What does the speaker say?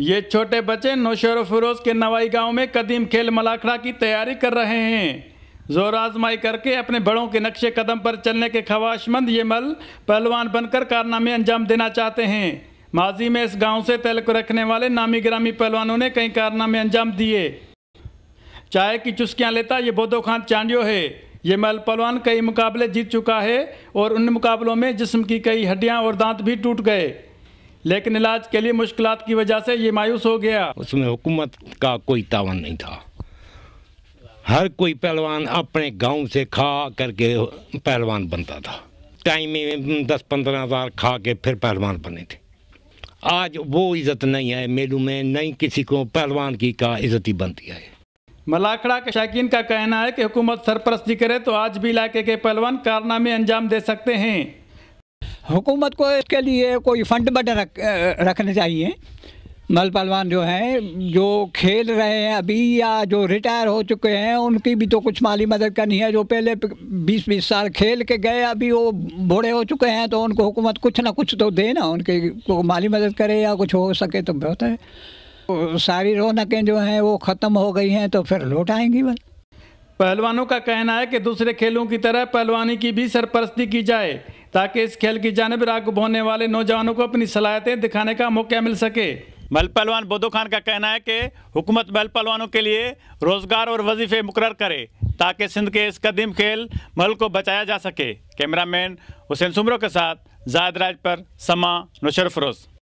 ये छोटे बच्चे नौशेर फरोज के नवाई गांव में कदीम खेल मलाखड़ा की तैयारी कर रहे हैं जोर आजमाई करके अपने बड़ों के नक्शे कदम पर चलने के ख्वाहिशमंद ये मल पहलवान बनकर कारनामे अंजाम देना चाहते हैं माजी में इस गांव से तलक रखने वाले नामी ग्रामी पहलवानों ने कई कारनामे अंजाम दिए चाय की चुस्कियाँ लेता ये बोधो खान चांडियो है ये मल पहलवान कई मुकाबले जीत चुका है और उन मुकाबलों में जिसम की कई हड्डियाँ और दांत भी टूट गए लेकिन इलाज के लिए मुश्किल की वजह से ये मायूस हो गया उसमें हुकूमत का कोई तावन नहीं था हर कोई पहलवान अपने गांव से खा करके पहलवान बनता था टाइम में दस पंद्रह हज़ार खा के फिर पहलवान बने थे आज वो इज़्ज़त नहीं है मेलू में नहीं किसी को पहलवान की का इज़्ज़त ही बनती है मलाखड़ा के शायकीन का कहना है कि हुकूमत सरपरस्ती करे तो आज भी इलाके के पहलवान कारनामे अंजाम दे सकते हैं हुकूमत को इसके लिए कोई फंड बट रख रखने चाहिए मल पहलवान जो हैं जो खेल रहे हैं अभी या जो रिटायर हो चुके हैं उनकी भी तो कुछ माली मदद करनी है जो पहले बीस बीस साल खेल के गए अभी वो बूढ़े हो चुके हैं तो उनको हुकूमत कुछ ना कुछ तो दे ना उनके को माली मदद करे या कुछ हो सके तो बहुत है तो सारी रौनकें जो हैं वो ख़त्म हो गई हैं तो फिर लौट आएंगी बस पहलवानों का कहना है कि दूसरे खेलों की तरह पहलवानी की भी सरपरस्ती की जाए ताकि इस खेल की जानब रागब होने वाले नौजवानों को अपनी सलाहतें दिखाने का मौका मिल सके मल पहलवान बोधो खान का कहना है कि हुकूमत मल पहलवानों के लिए रोजगार और वजीफे मुकर करे ताकि सिंध के इस कदीम खेल महल को बचाया जा सके कैमरामैन हुसैन सुमरों के साथ जायद राज पर समा नशर फरोज़